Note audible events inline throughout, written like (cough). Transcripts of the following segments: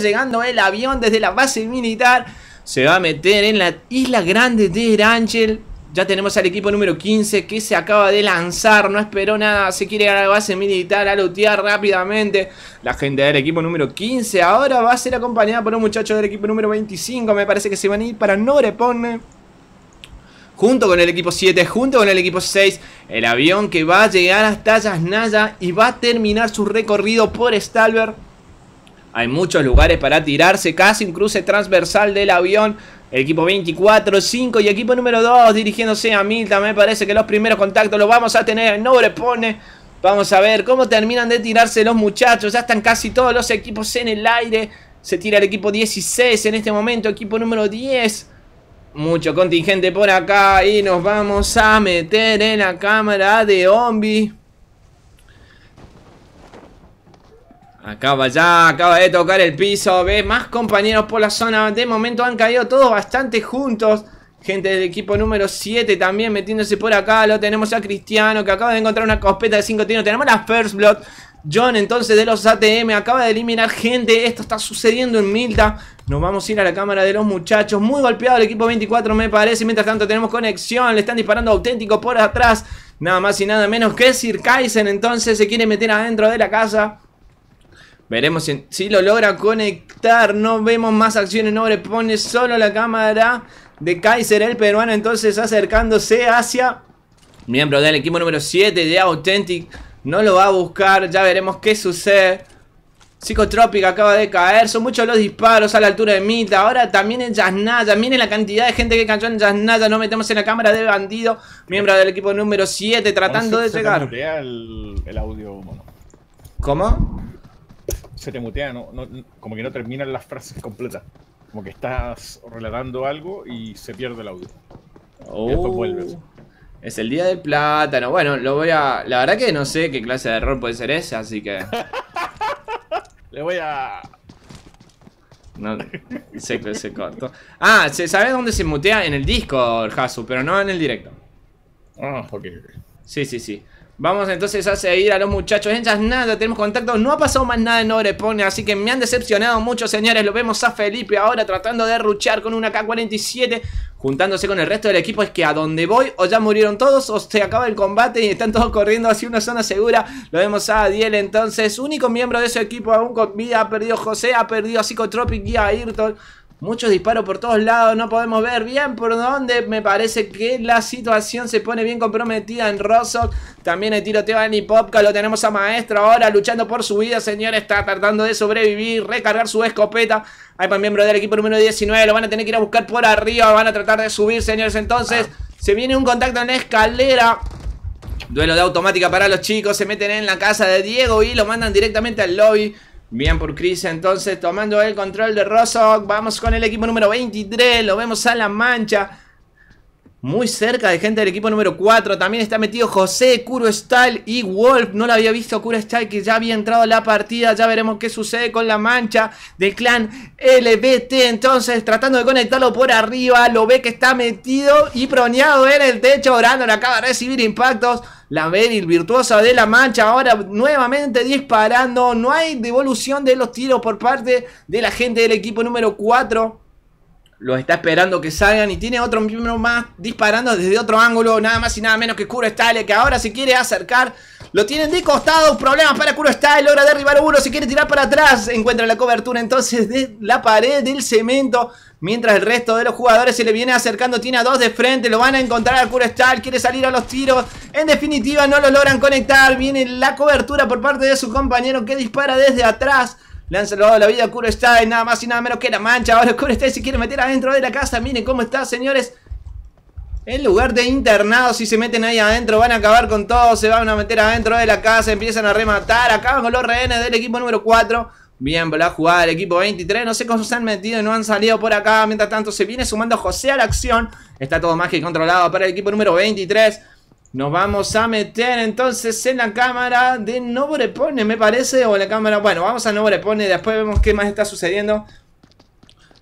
llegando el avión desde la base militar. Se va a meter en la isla grande de Erangel. Ya tenemos al equipo número 15 que se acaba de lanzar, no esperó nada, se quiere ir a la base militar, a lootear rápidamente. La gente del equipo número 15 ahora va a ser acompañada por un muchacho del equipo número 25, me parece que se van a ir para Norepone. Junto con el equipo 7, junto con el equipo 6, el avión que va a llegar hasta Yasnaya y va a terminar su recorrido por Stalberg. Hay muchos lugares para tirarse. Casi un cruce transversal del avión. equipo 24, 5 y equipo número 2 dirigiéndose a Milta. Me parece que los primeros contactos los vamos a tener. No le pone. Vamos a ver cómo terminan de tirarse los muchachos. Ya están casi todos los equipos en el aire. Se tira el equipo 16 en este momento. Equipo número 10. Mucho contingente por acá. Y nos vamos a meter en la cámara de Ombi. Acaba ya, acaba de tocar el piso, ve más compañeros por la zona, de momento han caído todos bastante juntos. Gente del equipo número 7 también metiéndose por acá, lo tenemos a Cristiano que acaba de encontrar una cospeta de 5 tiros, tenemos la First Blood. John entonces de los ATM acaba de eliminar gente, esto está sucediendo en Milta. Nos vamos a ir a la cámara de los muchachos, muy golpeado el equipo 24 me parece, mientras tanto tenemos conexión, le están disparando auténtico por atrás. Nada más y nada menos que Sir Kaizen entonces se quiere meter adentro de la casa. Veremos si, lo logra conectar. No vemos más acciones. No le pone solo la cámara de Kaiser, el peruano. Entonces acercándose hacia miembro del equipo número 7 de Authentic. No lo va a buscar. Ya veremos qué sucede. Psicotrópica acaba de caer. Son muchos los disparos a la altura de Mita. Ahora también en Yasnaya. Miren la cantidad de gente que cayó en Yasnaya. no metemos en la cámara de bandido. Miembro del equipo número 7 tratando de llegar. El, audio, ¿Cómo? se te mutea, no, como que no terminan las frases completas. Como que estás relatando algo y se pierde el audio. y después oh. vuelves. Es el día del plátano. Bueno, lo voy a. La verdad que no sé qué clase de error puede ser ese, así que. (laughs) Le voy a. No, se, se cortó. Ah, ¿sabes dónde se mutea? En el Discord, Hasu, pero no en el directo. Ah, ok. Sí, sí, sí. Vamos entonces a seguir a los muchachos en nada, tenemos contacto, no ha pasado más nada en Obrepone, así que me han decepcionado mucho, señores. Lo vemos a Felipe ahora tratando de ruchar con una K-47, juntándose con el resto del equipo. Es que a donde voy, o ya murieron todos, o se acaba el combate y están todos corriendo hacia una zona segura. Lo vemos a Adiel entonces, único miembro de su equipo aún con vida, ha perdido José, ha perdido a Psicotropic y a Ayrton. Muchos disparos por todos lados, no podemos ver bien por dónde. Me parece que la situación se pone bien comprometida en Rossock. También el tiroteo de Nipopka, lo tenemos a Maestro ahora luchando por su vida, señores. Está tratando de sobrevivir, recargar su escopeta. Hay para miembro del equipo número 19, lo van a tener que ir a buscar por arriba. Van a tratar de subir, señores. Entonces, ah. se viene un contacto en la escalera. Duelo de automática para los chicos. Se meten en la casa de Diego y lo mandan directamente al lobby. Bien por Chris, entonces tomando el control de Rossock. Vamos con el equipo número 23. Lo vemos a la mancha. Muy cerca de gente del equipo número 4. También está metido José, KuroStyle y Wolf. No lo había visto KuroStyle que ya había entrado a la partida. Ya veremos qué sucede con la mancha del clan LBT. Entonces, tratando de conectarlo por arriba. Lo ve que está metido y proneado en el techo. le acaba de recibir impactos. La Bedil virtuosa de la mancha. Ahora nuevamente disparando. No hay devolución de los tiros por parte de la gente del equipo número 4 los está esperando que salgan y tiene otro miembro más disparando desde otro ángulo, nada más y nada menos que Kuro Style, que ahora se quiere acercar, lo tienen de costado, problemas para Kuro Style, logra arribar uno, se quiere tirar para atrás, encuentra la cobertura entonces de la pared del cemento, Mientras el resto de los jugadores se le viene acercando, tiene a dos de frente, lo van a encontrar al Kurestal, quiere salir a los tiros. En definitiva, no lo logran conectar. Viene la cobertura por parte de su compañero que dispara desde atrás. Le han salvado la vida a Kurestal, nada más y nada menos que la mancha. Ahora Kurestal se quiere meter adentro de la casa. Miren cómo está, señores. En lugar de internado si se meten ahí adentro, van a acabar con todo. Se van a meter adentro de la casa, empiezan a rematar. Acaban con los rehenes del equipo número 4. Bien, va a jugar el equipo 23. No sé cómo se han metido y no han salido por acá. Mientras tanto, se viene sumando José a la acción. Está todo más que controlado para el equipo número 23. Nos vamos a meter entonces en la cámara de Noborepone, me parece. O la cámara... Bueno, vamos a Noborepone. Después vemos qué más está sucediendo.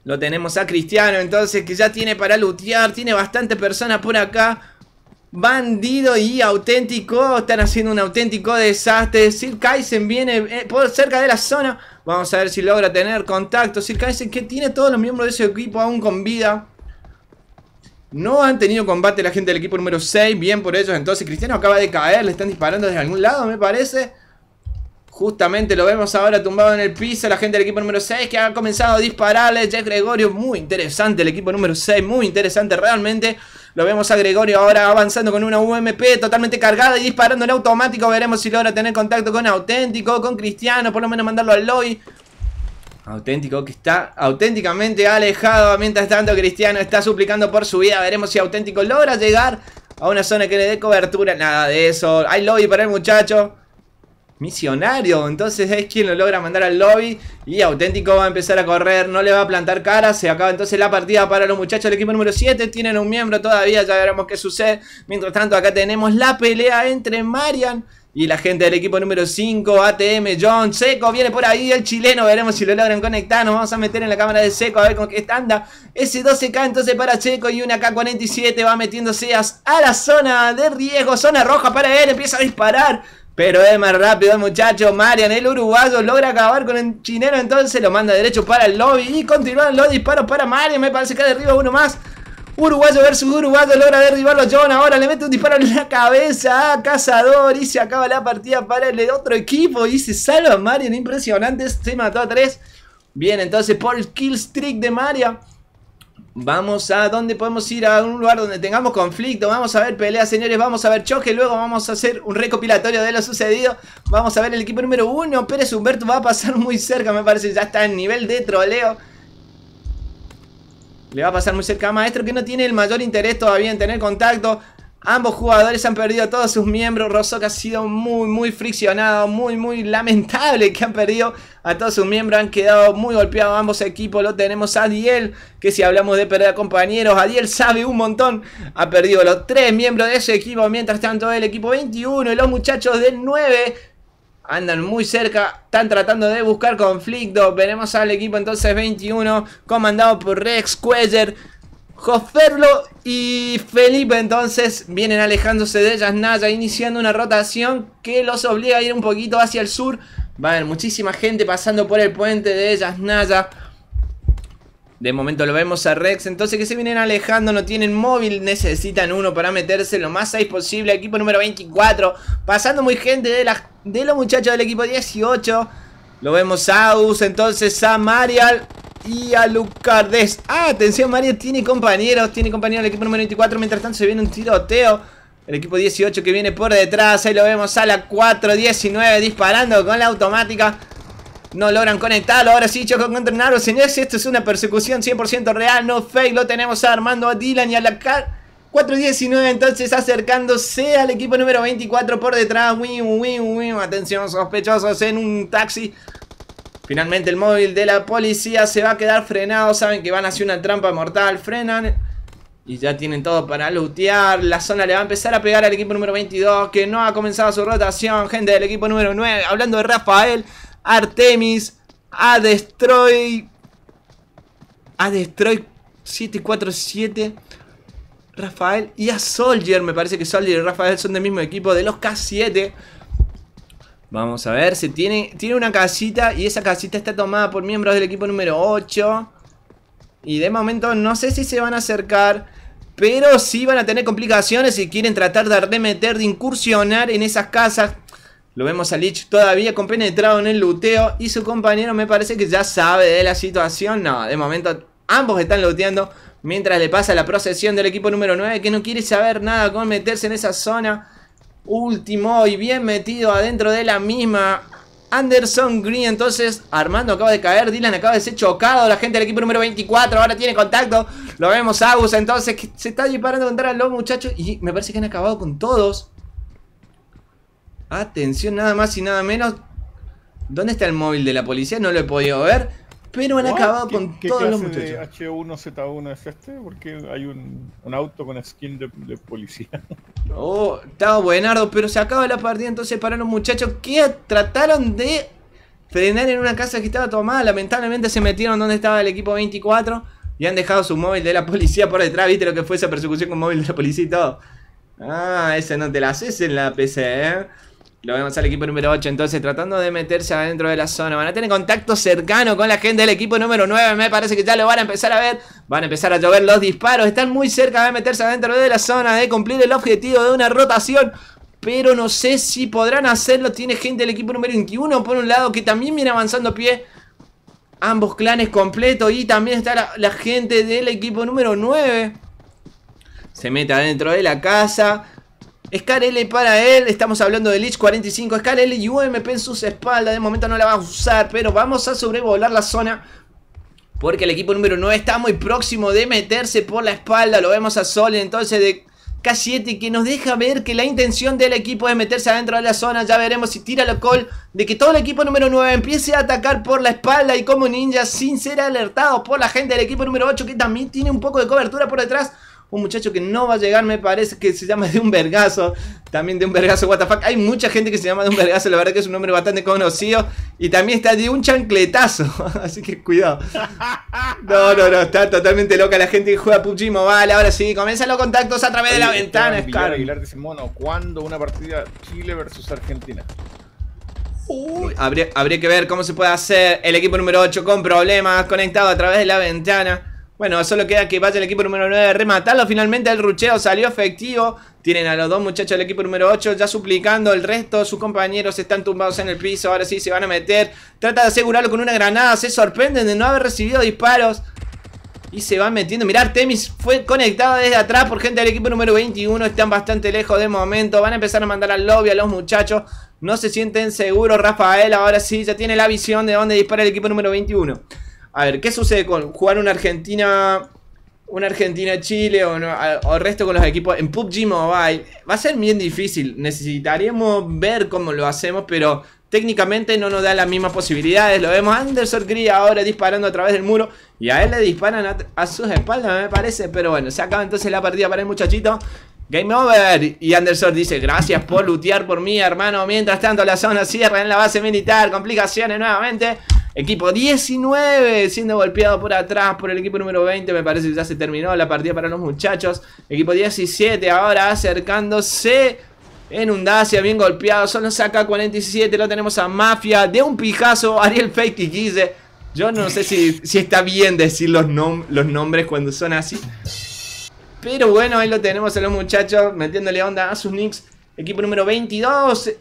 Lo tenemos a Cristiano, entonces, que ya tiene para lutear. Tiene bastante personas por acá. Bandido y auténtico. Están haciendo un auténtico desastre. Sir Kaisen viene eh, por cerca de la zona. Vamos a ver si logra tener contacto. Circaese que tiene todos los miembros de ese equipo aún con vida. No han tenido combate la gente del equipo número 6. Bien por ellos. Entonces Cristiano acaba de caer. Le están disparando desde algún lado, me parece. Justamente lo vemos ahora tumbado en el piso. La gente del equipo número 6 que ha comenzado a dispararle. Jeff Gregorio, muy interesante el equipo número 6. Muy interesante realmente. Lo vemos a Gregorio ahora avanzando con una UMP totalmente cargada y disparando en automático. Veremos si logra tener contacto con Auténtico, con Cristiano, por lo menos mandarlo al Loy. Auténtico que está auténticamente alejado. Mientras tanto, Cristiano está suplicando por su vida. Veremos si Auténtico logra llegar a una zona que le dé cobertura. Nada de eso. Hay lobby para el muchacho. Misionario, entonces es quien lo logra mandar al lobby Y Auténtico va a empezar a correr, no le va a plantar cara Se acaba entonces la partida para los muchachos del equipo número 7 Tienen un miembro todavía, ya veremos qué sucede Mientras tanto acá tenemos la pelea entre Marian y la gente del equipo número 5, ATM, John, Seco, viene por ahí el chileno, veremos si lo logran conectar, nos vamos a meter en la cámara de Seco a ver con qué anda. Ese 12K entonces para Seco y una K47 va metiéndose a, la zona de riesgo, zona roja para él, empieza a disparar, pero es más rápido el muchacho. Marian, el uruguayo, logra acabar con el chinero. Entonces lo manda derecho para el lobby. Y continúan los disparos para Marian. Me parece que derriba uno más. Uruguayo versus Uruguayo logra derribarlo John. Ahora le mete un disparo en la cabeza a Cazador. Y se acaba la partida para el otro equipo. Y se salva Marian. Impresionante. Se mató a tres. Bien, entonces por el kill streak de Marian. Vamos a donde podemos ir a un lugar donde tengamos conflicto. Vamos a ver peleas, señores. Vamos a ver choque. Luego vamos a hacer un recopilatorio de lo sucedido. Vamos a ver el equipo número uno. Pérez Humberto va a pasar muy cerca, me parece. Ya está en nivel de troleo. Le va a pasar muy cerca a Maestro que no tiene el mayor interés todavía en tener contacto. Ambos jugadores han perdido a todos sus miembros. que ha sido muy, muy friccionado, muy, muy lamentable que han perdido a todos sus miembros. Han quedado muy golpeados ambos equipos. Lo tenemos a Diel. que si hablamos de perder a compañeros, Adiel sabe un montón. Ha perdido los tres miembros de ese equipo. Mientras tanto, el equipo 21 y los muchachos del 9 andan muy cerca, están tratando de buscar conflicto. Veremos al equipo entonces 21, comandado por Rex Cuellar Joferlo y Felipe entonces vienen alejándose de ellas Naya, iniciando una rotación que los obliga a ir un poquito hacia el sur. Va a muchísima gente pasando por el puente de ellas Naya. De momento lo vemos a Rex, entonces que se vienen alejando, no tienen móvil, necesitan uno para meterse lo más 6 posible. Equipo número 24, pasando muy gente de, la, de los muchachos del equipo 18. Lo vemos a Aus, entonces a Marial y a Lucardes. Ah, atención, Mario tiene compañeros, tiene compañeros el equipo número 24. Mientras tanto se viene un tiroteo. El equipo 18 que viene por detrás. Ahí lo vemos a la 419 disparando con la automática. No logran conectarlo. Ahora sí, choco contra Naro. Señores, esto es una persecución 100% real. No fake. Lo tenemos Armando, a Dylan y a la 419, Entonces acercándose al equipo número 24 por detrás. Atención, sospechosos en un taxi. Finalmente el móvil de la policía se va a quedar frenado. Saben que van hacia una trampa mortal. Frenan. Y ya tienen todo para lootear. La zona le va a empezar a pegar al equipo número 22. Que no ha comenzado su rotación. Gente del equipo número 9. Hablando de Rafael. Artemis. A Destroy. A Destroy 747. Rafael y a Soldier. Me parece que Soldier y Rafael son del mismo equipo de los K7. Vamos a ver, se tiene, tiene una casita y esa casita está tomada por miembros del equipo número 8. Y de momento no sé si se van a acercar, pero sí van a tener complicaciones y quieren tratar de remeter, de incursionar en esas casas. Lo vemos a Lich todavía compenetrado en el luteo y su compañero me parece que ya sabe de la situación. No, de momento ambos están luteando mientras le pasa la procesión del equipo número 9 que no quiere saber nada con meterse en esa zona último y bien metido adentro de la misma. Anderson Green, entonces Armando acaba de caer, Dylan acaba de ser chocado, la gente del equipo número 24 ahora tiene contacto, lo vemos Agus entonces se está disparando contra los muchachos y me parece que han acabado con todos. Atención, nada más y nada menos. ¿Dónde está el móvil de la policía? No lo he podido ver. Pero han acabado con todos ¿qué los H1Z1 es este? Porque hay un, auto con skin de, policía. (laughs) Oh, estaba buenardo, pero se acaba la partida entonces para los muchachos que trataron de frenar en una casa que estaba tomada. Lamentablemente se metieron donde estaba el equipo 24 y han dejado su móvil de la policía por detrás. ¿Viste lo que fue esa persecución con móvil de la policía y todo? Ah, ese no te la haces en la PC, ¿eh? Lo vemos al equipo número 8 entonces tratando de meterse adentro de la zona. Van a tener contacto cercano con la gente del equipo número 9. Me parece que ya lo van a empezar a ver. Van a empezar a llover los disparos. Están muy cerca de meterse adentro de la zona, de cumplir el objetivo de una rotación. Pero no sé si podrán hacerlo. Tiene gente del equipo número 21 por un lado que también viene avanzando pie. Ambos clanes completos. Y también está la, gente del equipo número 9. Se mete adentro de la casa. L para él, estamos hablando de Lich 45, L y UMP en sus espaldas, de momento no la va a usar, pero vamos a sobrevolar la zona porque el equipo número 9 está muy próximo de meterse por la espalda, lo vemos a Sol entonces de K7 que nos deja ver que la intención del equipo es meterse adentro de la zona, ya veremos si tira el call de que todo el equipo número 9 empiece a atacar por la espalda y como ninja sin ser alertado por la gente del equipo número 8 que también tiene un poco de cobertura por detrás un muchacho que no va a llegar, me parece que se llama de un vergazo, también de un vergazo, what Hay mucha gente que se llama de un vergazo, la verdad que es un nombre bastante conocido. Y también está de un chancletazo, (laughs) así que cuidado. (laughs) No, no, no, está totalmente loca la gente que juega PUBG Mobile. Ahora sí, comienzan los contactos a través de la ventana, Scar. Aguilar dice, mono, ¿cuándo una partida Chile versus Argentina? habría, habría que ver cómo se puede hacer el equipo número 8 con problemas, conectado a través de la ventana. Bueno, solo queda que vaya el equipo número 9 a rematarlo. Finalmente el rucheo salió efectivo. Tienen a los dos muchachos del equipo número 8 ya suplicando. El resto, sus compañeros están tumbados en el piso. Ahora sí se van a meter. Trata de asegurarlo con una granada. Se sorprenden de no haber recibido disparos. Y se van metiendo. Mirar, Temis fue conectado desde atrás por gente del equipo número 21. Están bastante lejos de momento. Van a empezar a mandar al lobby a los muchachos. No se sienten seguros. Rafael ahora sí ya tiene la visión de dónde dispara el equipo número 21. A ver, ¿qué sucede con jugar una Argentina... Una Argentina-Chile o, el resto con los equipos en PUBG Mobile? Va a ser bien difícil. Necesitaríamos ver cómo lo hacemos, pero técnicamente no nos da las mismas posibilidades. Lo vemos Anderson Cree ahora disparando a través del muro. Y a él le disparan a, sus espaldas, me parece. Pero bueno, se acaba entonces la partida para el muchachito. Game over. Y Anderson dice, gracias por lutear por mí, hermano. Mientras tanto, la zona cierra en la base militar. Complicaciones nuevamente. Equipo 19 siendo golpeado por atrás por el equipo número 20. Me parece que ya se terminó la partida para los muchachos. Equipo 17 ahora acercándose. En un bien golpeado, solo saca 47, lo tenemos a Mafia, de un pijazo, Ariel Fake y Gize. Yo no sé si, está bien decir los, los nombres cuando son así. Pero bueno, ahí lo tenemos a los muchachos metiéndole onda a sus nicks. Equipo número 22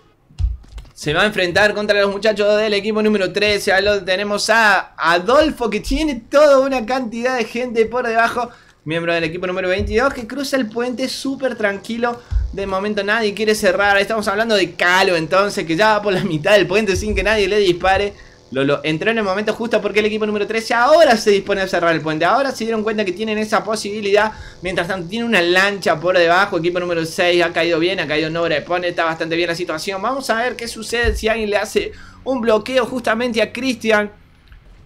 se va a enfrentar contra los muchachos del equipo número 13. lo tenemos a Adolfo, que tiene toda una cantidad de gente por debajo. Miembro del equipo número 22, que cruza el puente súper tranquilo. De momento nadie quiere cerrar. estamos hablando de Calo, entonces, que ya va por la mitad del puente sin que nadie le dispare. Lolo entró en el momento justo porque el equipo número 13 ahora se dispone a cerrar el puente. Ahora se dieron cuenta que tienen esa posibilidad. Mientras tanto, tiene una lancha por debajo. Equipo número 6 ha caído bien, ha caído Nobre. Pone, está bastante bien la situación. Vamos a ver qué sucede si alguien le hace un bloqueo justamente a cristian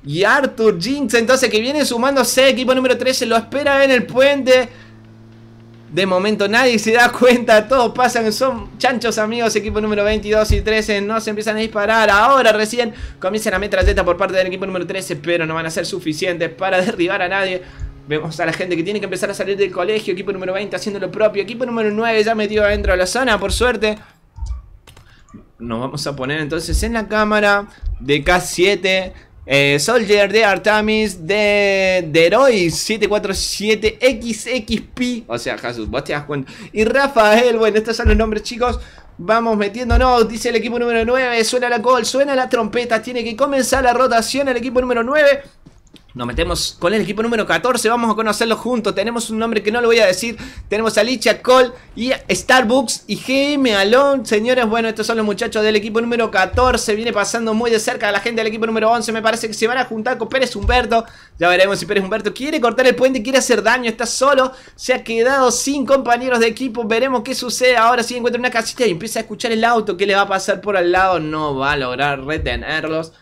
Y Arthur Jinx, entonces que viene sumándose. Equipo número 13 lo espera en el puente. De momento nadie se da cuenta, todos pasan, son chanchos amigos, equipo número 22 y 13 no se empiezan a disparar. Ahora recién comienza a metralleta por parte del equipo número 13, pero no van a ser suficientes para (laughs) derribar a nadie. Vemos a la gente que tiene que empezar a salir del colegio, equipo número 20 haciendo lo propio, equipo número 9 ya metido adentro de la zona, por suerte. Nos vamos a poner entonces en la cámara de K7 eh, Soldier de Artemis de, de 747XXP. O sea, Jesús, vos te das cuenta. Y Rafael, bueno, estos son los nombres, chicos. Vamos metiéndonos, dice el equipo número 9. Suena la gol, suena la trompeta. Tiene que comenzar la rotación el equipo número 9. Nos metemos con el equipo número 14, vamos a conocerlo juntos. Tenemos un nombre que no lo voy a decir. Tenemos a Licha, Cole y Starbucks y GM Alon. Señores, bueno, estos son los muchachos del equipo número 14. Viene pasando muy de cerca a la gente del equipo número 11. Me parece que se van a juntar con Pérez Humberto. Ya veremos si Pérez Humberto quiere cortar el puente, quiere hacer daño. Está solo, se ha quedado sin compañeros de equipo. Veremos qué sucede. Ahora sí encuentra una casita y empieza a escuchar el auto. ¿Qué le va a pasar por al lado? No va a lograr retenerlos.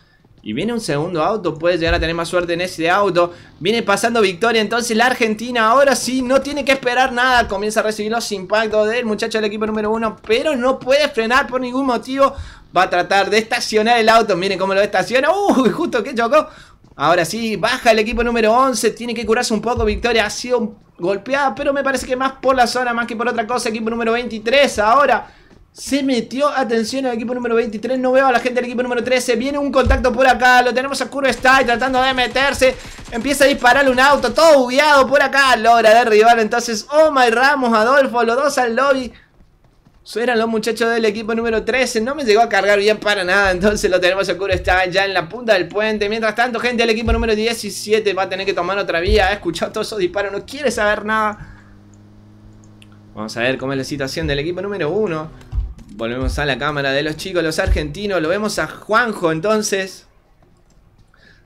Y viene un segundo auto, puede llegar a tener más suerte en ese auto. Viene pasando victoria, entonces la Argentina ahora sí, no tiene que esperar nada. Comienza a recibir los impactos del muchacho del equipo número uno, pero no puede frenar por ningún motivo. Va a tratar de estacionar el auto, miren cómo lo estaciona. ¡Uy, justo que chocó! Ahora sí, baja el equipo número 11, tiene que curarse un poco. Victoria ha sido golpeada, pero me parece que más por la zona, más que por otra cosa. Equipo número 23 ahora se metió, atención al equipo número 23 No veo a la gente del equipo número 13 Viene un contacto por acá, lo tenemos a Está Tratando de meterse, empieza a disparar un auto Todo bugueado por acá Logra rival, entonces oh my Ramos, Adolfo Los dos al lobby Suenan los muchachos del equipo número 13 No me llegó a cargar bien para nada Entonces lo tenemos a está Style ya en la punta del puente Mientras tanto gente del equipo número 17 Va a tener que tomar otra vía, ha escuchado todos esos disparos No quiere saber nada Vamos a ver cómo es la situación del equipo número 1 Volvemos a la cámara de los chicos, los argentinos. Lo vemos a Juanjo entonces.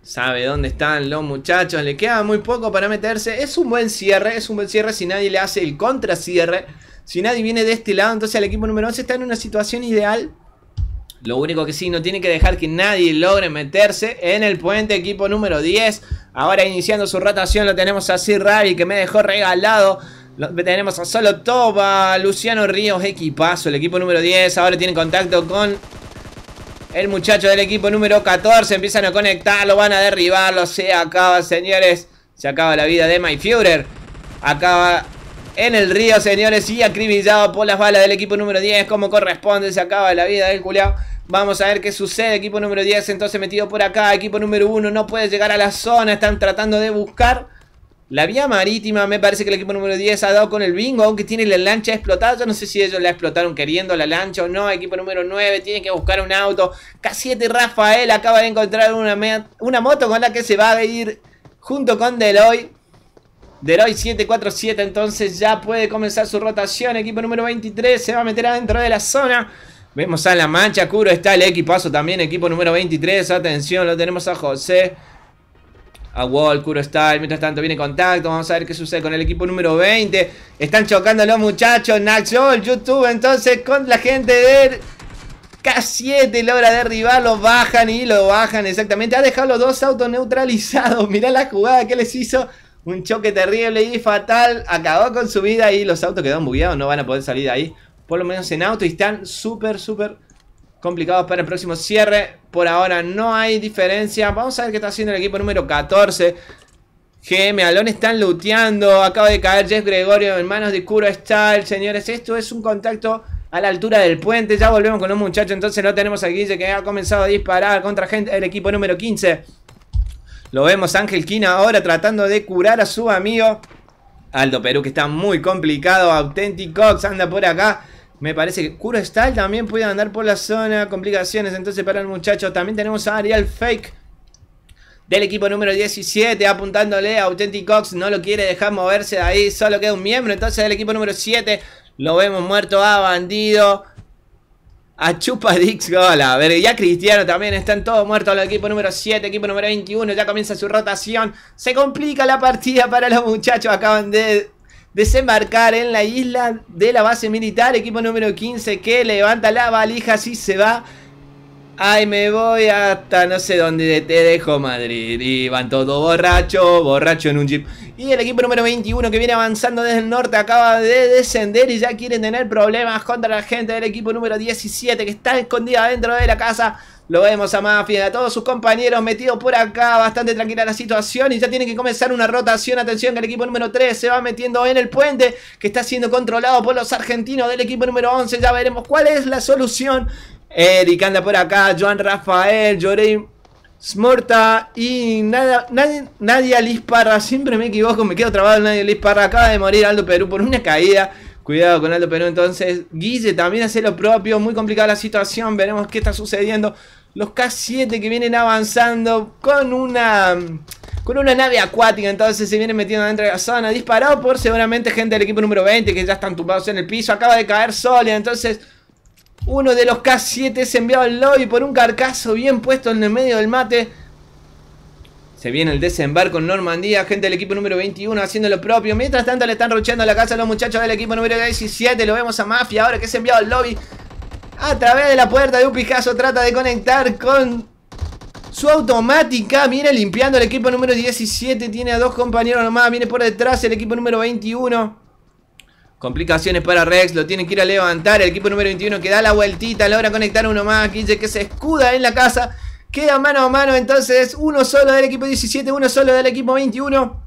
Sabe dónde están los muchachos. Le queda muy poco para meterse. Es un buen cierre. Es un buen cierre si nadie le hace el contracierre. Si nadie viene de este lado. Entonces el equipo número 11 está en una situación ideal. Lo único que sí, no tiene que dejar que nadie logre meterse en el puente. Equipo número 10. Ahora iniciando su rotación lo tenemos a Sir Ravi que me dejó regalado. Tenemos a Solo Toba, Luciano Ríos, equipazo, el equipo número 10. Ahora tiene contacto con el muchacho del equipo número 14. Empiezan a conectarlo, van a derribarlo. Se acaba, señores. Se acaba la vida de My Führer. Acaba en el río, señores. Y acribillado por las balas del equipo número 10. Como corresponde, se acaba la vida del culiao. Vamos a ver qué sucede. Equipo número 10 entonces metido por acá. Equipo número 1 no puede llegar a la zona. Están tratando de buscar la vía marítima, me parece que el equipo número 10 ha dado con el bingo, aunque tiene la lancha explotada. Yo no sé si ellos la explotaron queriendo la lancha o no. Equipo número 9 tiene que buscar un auto. K7 Rafael acaba de encontrar una, una moto con la que se va a ir junto con Deloy. Deloy 747 entonces ya puede comenzar su rotación. Equipo número 23 se va a meter adentro de la zona. Vemos a La Mancha, Curo está el equipazo también. Equipo número 23, atención, lo tenemos a José a Wall, Kuro Style. Mientras tanto viene contacto. Vamos a ver qué sucede con el equipo número 20. Están chocando los muchachos. el YouTube. Entonces con la gente del K7 logra derribar, lo Bajan y lo bajan exactamente. Ha dejado los dos autos neutralizados. (laughs) Mirá la jugada que les hizo. Un choque terrible y fatal. Acabó con su vida y los autos quedaron bugueados. No van a poder salir de ahí. Por lo menos en auto y están súper, súper complicados para el próximo cierre. Por ahora no hay diferencia. Vamos a ver qué está haciendo el equipo número 14. GM Alon están looteando. Acaba de caer Jeff Gregorio en manos de Kuro el Señores, esto es un contacto a la altura del puente. Ya volvemos con un muchacho... Entonces no tenemos a Guille que ha comenzado a disparar contra gente, el equipo número 15. Lo vemos Ángel Quina ahora tratando de curar a su amigo. Aldo Perú que está muy complicado. Authentic anda por acá me parece que Style también puede andar por la zona. Complicaciones entonces para el muchacho. También tenemos a Ariel Fake. Del equipo número 17. Apuntándole a Authenticox. No lo quiere dejar moverse de ahí. Solo queda un miembro. Entonces del equipo número 7. Lo vemos muerto a Bandido. A Chupa Dix A ver, ya Cristiano también. Están todos muertos. El equipo número 7, equipo número 21. Ya comienza su rotación. Se complica la partida para los muchachos. Acaban de desembarcar en la isla de la base militar. Equipo número 15 que levanta la valija si se va. Ay, me voy hasta no sé dónde te dejo Madrid. Y van todos borracho, borracho en un jeep. Y el equipo número 21 que viene avanzando desde el norte acaba de descender y ya quieren tener problemas contra la gente del equipo número 17 que está escondida dentro de la casa. Lo vemos a Mafia, a todos sus compañeros metidos por acá, bastante tranquila la situación y ya tiene que comenzar una rotación. Atención que el equipo número 3 se va metiendo en el puente que está siendo controlado por los argentinos del equipo número 11. Ya veremos cuál es la solución. Eric anda por acá, Joan Rafael, Jorey Smorta y nada, nadie, Nadia Lisparra. Siempre me equivoco, me quedo trabado Nadia Lisparra. Acaba de morir Aldo Perú por una caída. Cuidado con Aldo Perú entonces. Guille también hace lo propio. Muy complicada la situación. Veremos qué está sucediendo. Los K7 que vienen avanzando con una con una nave acuática. Entonces se vienen metiendo dentro de la zona. Disparado por seguramente gente del equipo número 20 que ya están tumbados en el piso. Acaba de caer Solia. Entonces uno de los K7 es enviado al lobby por un carcaso bien puesto en el medio del mate. Se viene el desembarco en Normandía. Gente del equipo número 21 haciendo lo propio. Mientras tanto le están rucheando la casa a los muchachos del equipo número 17. Lo vemos a Mafia ahora que ha enviado al lobby. A través de la puerta de un pijazo, trata de conectar con su automática. Viene limpiando el equipo número 17. Tiene a dos compañeros nomás. Viene por detrás el equipo número 21. Complicaciones para Rex, lo tienen que ir a levantar. El equipo número 21 que da la vueltita, logra conectar uno más. Guille que se escuda en la casa. Queda mano a mano entonces. Uno solo del equipo 17, uno solo del equipo 21.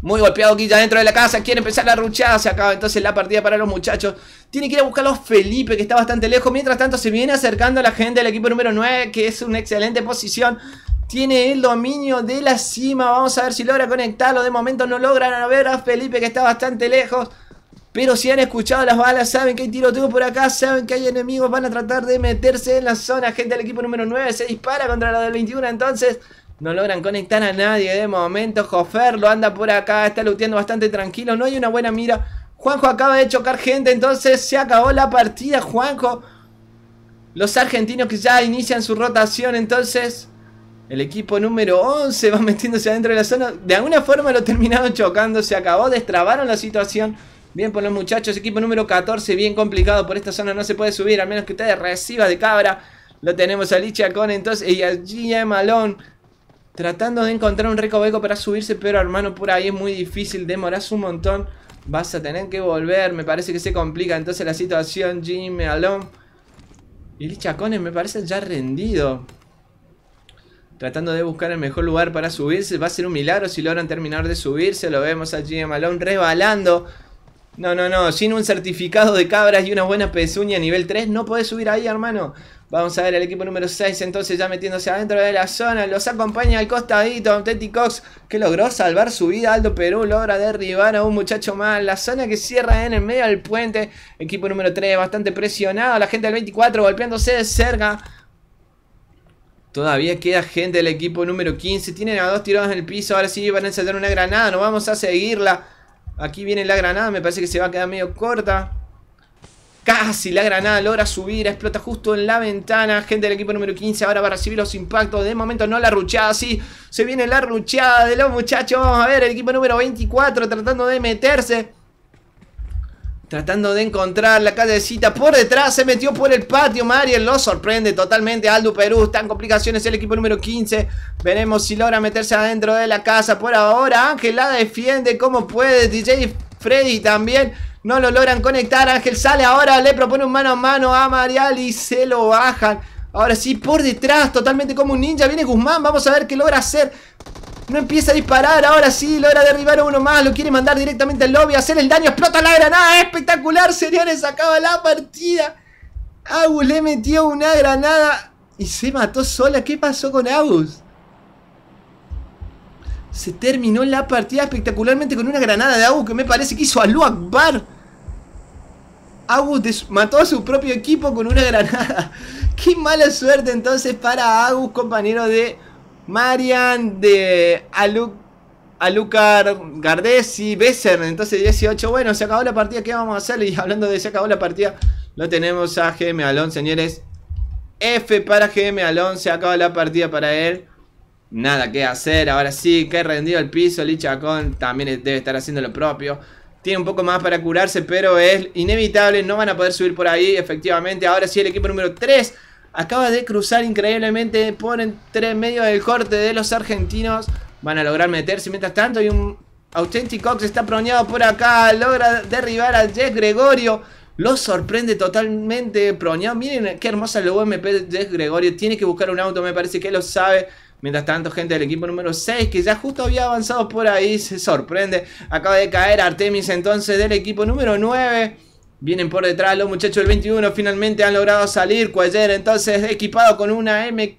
Muy golpeado aquí ya dentro de la casa. Quiere empezar la ruchada. Se acaba entonces la partida para los muchachos. Tiene que ir a los Felipe, que está bastante lejos. Mientras tanto, se viene acercando a la gente del equipo número 9, que es una excelente posición. Tiene el dominio de la cima. Vamos a ver si logra conectarlo. De momento no logran a ver a Felipe, que está bastante lejos. Pero si han escuchado las balas, saben que hay tiroteo por acá, saben que hay enemigos, van a tratar de meterse en la zona. Gente del equipo número 9 se dispara contra la del 21, entonces no logran conectar a nadie de momento. Jofer lo anda por acá, está looteando bastante tranquilo, no hay una buena mira. Juanjo acaba de chocar gente, entonces se acabó la partida, Juanjo. Los argentinos que ya inician su rotación, entonces el equipo número 11 va (laughs) metiéndose adentro de la zona. De alguna forma lo terminaron chocando, se acabó, destrabaron la situación. Bien por los muchachos, equipo número 14, bien complicado. Por esta zona no se puede subir, al menos que ustedes reciba de cabra. Lo tenemos a Licha con entonces y a GM Malón. Tratando de encontrar un recoveco para subirse, pero hermano, por ahí es muy difícil, demoras un montón. Vas a tener que volver, me parece que se complica entonces la situación, GM Malón. Y Licha me parece ya rendido tratando de buscar el mejor lugar para subirse. Va a ser un milagro si logran terminar de subirse. Lo vemos a GM Malón rebalando, no, no, no. Sin un certificado de cabras y una buena pezuña nivel 3 no puede subir ahí, hermano. Vamos a ver el equipo número 6 entonces ya metiéndose adentro de la zona. Los acompaña al costadito Teti Cox que logró salvar su vida. Aldo Perú logra derribar a un muchacho más. La zona que cierra en el medio del puente. Equipo número 3 bastante presionado. La gente del 24 golpeándose de cerca. Todavía queda gente del equipo número 15. Tienen a dos tirados en el piso. Ahora sí van a encender una granada. No vamos a seguirla. Aquí viene la granada, me parece que se va a quedar medio corta. Casi la granada logra subir, explota justo en la ventana. Gente del equipo número 15 ahora va a recibir los impactos. De momento no la ruchada, sí. Se viene la ruchada de los muchachos. Vamos a ver, el equipo número 24 tratando de meterse. Tratando de encontrar la callecita por detrás, se metió por el patio. Mariel lo sorprende totalmente. Aldo Perú está en complicaciones. El equipo número 15. Veremos si logra meterse adentro de la casa. Por ahora, Ángel la defiende como puede. DJ Freddy también. No lo logran conectar. Ángel sale ahora. Le propone un mano a mano a Mariel y se lo bajan. Ahora sí, por detrás, totalmente como un ninja. Viene Guzmán. Vamos a ver qué logra hacer. No empieza a disparar, ahora sí, logra derribar a uno más, lo quiere mandar directamente al lobby, hacer el daño, explota la granada, espectacular, señores, acaba la partida. Agus le metió una granada y se mató sola, ¿qué pasó con Agus? Se terminó la partida espectacularmente con una granada de Agus que me parece que hizo a Luak Bar. Agus mató a su propio equipo con una granada. (laughs) Qué mala suerte entonces para Agus, compañero de Marian de Alucar Alucar y Besser, entonces 18. Bueno, se acabó la partida, ¿qué vamos a hacer? Y hablando de se acabó la partida, lo tenemos a GM Alon, señores. F para GM Alon, se acabó la partida para él. Nada que hacer, ahora sí, que rendido el piso. Lichacón también debe estar haciendo lo propio. Tiene un poco más para curarse, pero es inevitable. No van a poder subir por ahí, efectivamente. Ahora sí, el equipo número 3 acaba de cruzar increíblemente por entre medio del corte de los argentinos. Van a lograr meterse. Mientras tanto, hay un Authentic Ox. está proñado por acá. Logra derribar a Jeff Gregorio. Lo sorprende totalmente Proñado. Miren qué hermosa la UMP de Jeff Gregorio. Tiene que buscar un auto, me parece que lo sabe. Mientras tanto, gente del equipo número 6, que ya justo había avanzado por ahí, se sorprende. Acaba de caer Artemis entonces del equipo número 9. Vienen por detrás los muchachos del 21. Finalmente han logrado salir. Cuayer entonces equipado con una M.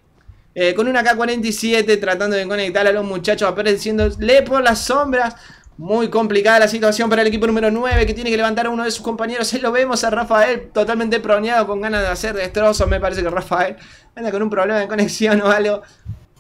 Eh, con una K-47 tratando de conectar a los muchachos le por las sombras. Muy complicada la situación para el equipo número 9 que tiene que levantar a uno de sus compañeros. Ahí lo vemos a Rafael totalmente proneado con ganas de hacer destrozos. Me parece que Rafael anda con un problema de conexión o algo.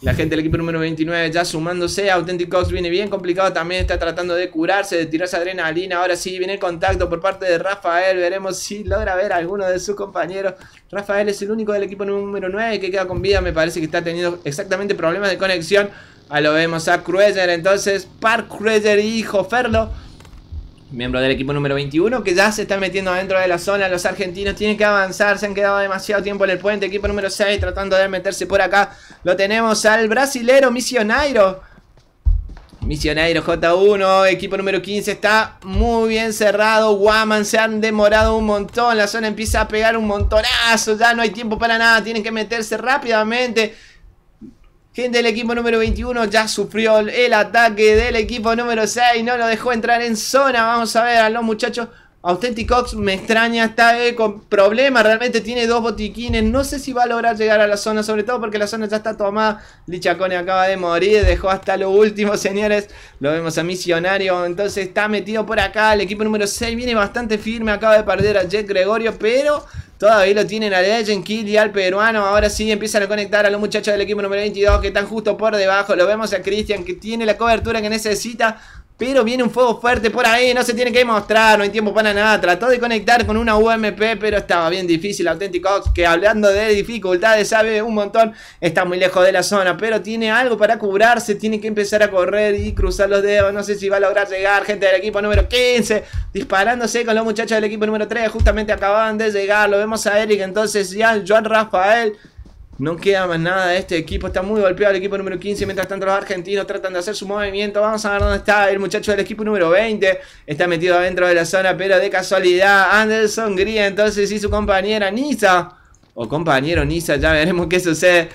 La gente del equipo número 29 ya sumándose. Ox viene bien complicado. También está tratando de curarse, de tirarse adrenalina. Ahora sí, viene el contacto por parte de Rafael. Veremos si logra ver a alguno de sus compañeros. Rafael es el único del equipo número 9 que queda con vida. Me parece que está teniendo exactamente problemas de conexión. Ahí lo vemos a Crueller. Entonces, Park Crueller y Joferlo miembro del equipo número 21, que ya se está metiendo adentro de la zona. Los argentinos tienen que avanzar, se han quedado demasiado tiempo en el puente. Equipo número 6 tratando de meterse por acá. Lo tenemos al brasilero Misionairo. Misionairo J1, equipo número 15, está muy bien cerrado. Guaman se han demorado un montón. La zona empieza a pegar un montonazo. Ya no hay tiempo para nada. Tienen que meterse rápidamente. Gente del equipo número 21 ya sufrió el ataque del equipo número 6. No lo dejó entrar en zona. Vamos a ver a los muchachos. Authenticox me extraña, está eh, con problemas, realmente tiene dos botiquines, no sé si va a lograr llegar a la zona, sobre todo porque la zona ya está tomada, Lichacone acaba de morir, dejó hasta lo último, (laughs) señores, lo vemos a Misionario, entonces está metido por acá, el equipo número 6 viene bastante firme, acaba de perder a Jet Gregorio, pero Todavía lo tienen a Legend Kill y al peruano. Ahora sí empiezan a conectar a los muchachos del equipo número 22 que están justo por debajo. Lo vemos a Christian que tiene la cobertura que necesita. Pero viene un fuego fuerte por ahí, no se tiene que mostrar, no hay tiempo para nada. Trató de conectar con una UMP, pero estaba bien difícil. auténtico. que hablando de dificultades, sabe un montón. Está muy lejos de la zona, pero tiene algo para cubrarse. Tiene que empezar a correr y cruzar los dedos. No sé si va a lograr llegar. Gente del equipo número 15, disparándose con los muchachos del equipo número 3. Justamente acababan de llegar. Lo vemos a Eric, entonces ya Joan Rafael. No queda más nada de este equipo. Está muy golpeado el equipo número 15. Mientras tanto, los argentinos tratan de hacer su movimiento. Vamos a ver dónde está el muchacho del equipo número 20. Está metido adentro de la zona, pero de casualidad. Anderson Gría, entonces, y su compañera Nisa. O compañero Nisa, ya veremos qué sucede.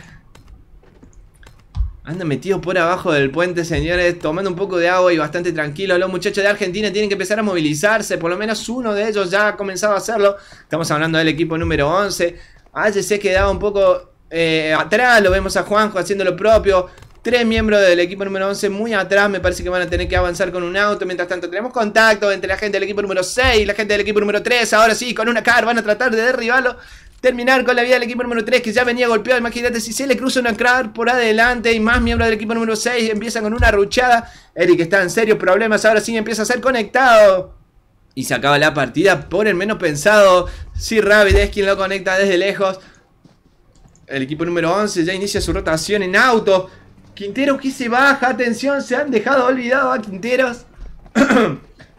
Anda metido por abajo del puente, señores, tomando un poco de agua y bastante tranquilo. Los muchachos de Argentina tienen que empezar a movilizarse, por lo menos uno de ellos ya ha comenzado a hacerlo. Estamos hablando del equipo número 11. Ayer se quedaba un poco eh, atrás, lo vemos a Juanjo haciendo lo propio. Tres miembros del equipo número 11 muy atrás, me parece que van a tener que avanzar con un auto. Mientras tanto, tenemos contacto entre la gente del equipo número 6 y la gente del equipo número 3. Ahora sí, con una car van a tratar de derribarlo. Terminar con la vida del equipo número 3 que ya venía golpeado. Imagínate si se le cruza una car por adelante y más miembros del equipo número 6 empiezan con una ruchada. Eric está en serios problemas. Ahora sí empieza a ser conectado. Y se acaba la partida por el menos pensado. Si Ravid es quien lo conecta desde lejos. El equipo número 11 ya inicia su rotación en auto. Quinteros que se baja, atención, se han dejado olvidado a Quinteros. (clears throat)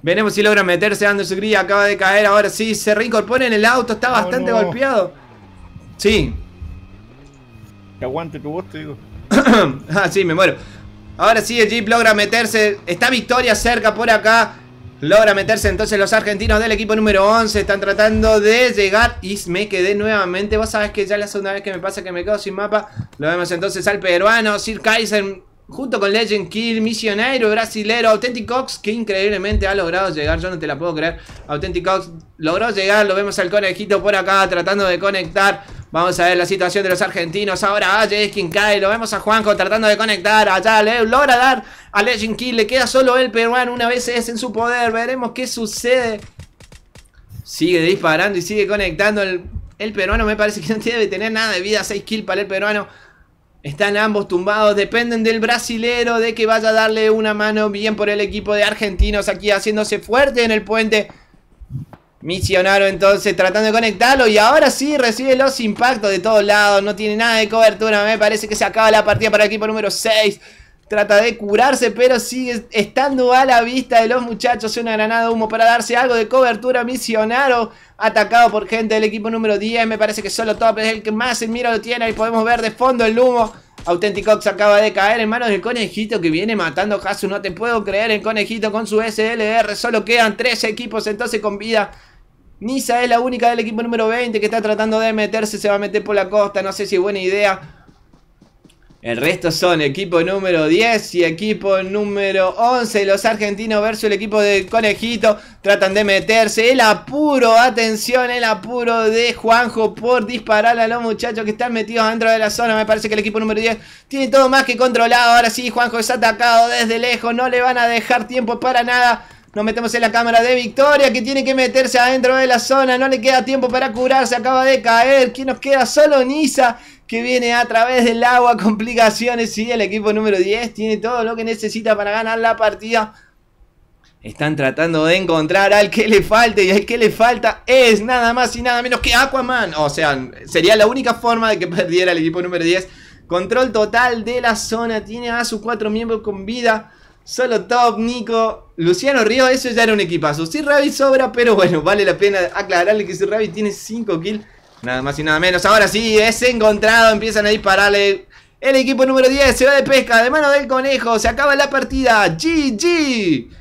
Veremos si logra meterse Anderson Gris, acaba de caer, ahora sí, se reincorpora en el auto, está oh, bastante golpeado. Sí. aguante tu voz, te digo. (clears throat) ah, sí, me muero. Ahora sí, el Jeep logra meterse, está Victoria cerca por acá. Logra meterse entonces los argentinos del equipo número 11. Están tratando de llegar y me quedé nuevamente. Vos sabés que ya es la segunda vez que me pasa que me quedo sin mapa. Lo vemos entonces al peruano, Sir Kaiser, junto con Legend Kill, Misionero, Brasilero, Authentic que increíblemente ha logrado llegar. Yo no te la puedo creer. Authentic logró llegar. Lo vemos al conejito por acá tratando de conectar. Vamos a ver la situación de los argentinos. Ahora Valle es quien cae. Lo vemos a Juanjo tratando de conectar. Allá le logra dar a Legend Kill. Le queda solo el peruano. Una vez es en su poder. Veremos qué sucede. Sigue disparando y sigue conectando. El, peruano me parece que no tiene debe tener nada de vida. 6 kills para el peruano. Están ambos tumbados, dependen del brasilero de que vaya a darle una mano bien por el equipo de argentinos aquí haciéndose fuerte en el puente. Misionaro entonces tratando de conectarlo y ahora sí recibe los impactos de todos lados, no tiene nada de cobertura, me parece que se acaba la partida para el equipo número 6. Trata de curarse, pero sigue estando a la vista de los muchachos. Una granada de humo para darse algo de cobertura. Misionaro atacado por gente del equipo número 10. Me parece que solo Top es el que más se mira lo tiene. y podemos ver de fondo el humo. Authenticox acaba de caer en manos del conejito que viene matando a No te puedo creer, el conejito con su SLR. Solo quedan tres equipos entonces con vida. Nisa es la única del equipo número 20 que está tratando de meterse. Se va a meter por la costa. No sé si es buena idea. El resto son equipo número 10 y equipo número 11. Los argentinos versus el equipo de conejito. Tratan de meterse. El apuro, atención, el apuro de Juanjo por disparar a los muchachos que están metidos dentro de la zona. Me parece que el equipo número 10 tiene todo más que controlado. Ahora sí, Juanjo es atacado desde lejos. No le van a dejar tiempo para nada. Nos metemos en la cámara de Victoria que tiene que meterse adentro de la zona. No le queda tiempo para curarse. Acaba de caer. ¿Quién nos queda? Solo Nisa que viene a través del agua, complicaciones y el equipo número 10 tiene todo lo que necesita para ganar la partida. Están tratando de encontrar al que le falte y al que le falta es nada más y nada menos que Aquaman. O sea, sería la única forma de que (laughs) perdiera el equipo número 10. Control total de la zona, tiene a sus cuatro miembros con vida. Solo Top, Nico, Luciano Río, eso ya era un equipazo. Si Ravi sobra, pero bueno, vale la pena aclararle que si Ravi tiene 5 kills Nada más y nada menos. Ahora sí, es encontrado. Empiezan a dispararle. El equipo número 10 se va de pesca de mano del conejo. Se acaba la partida. GG.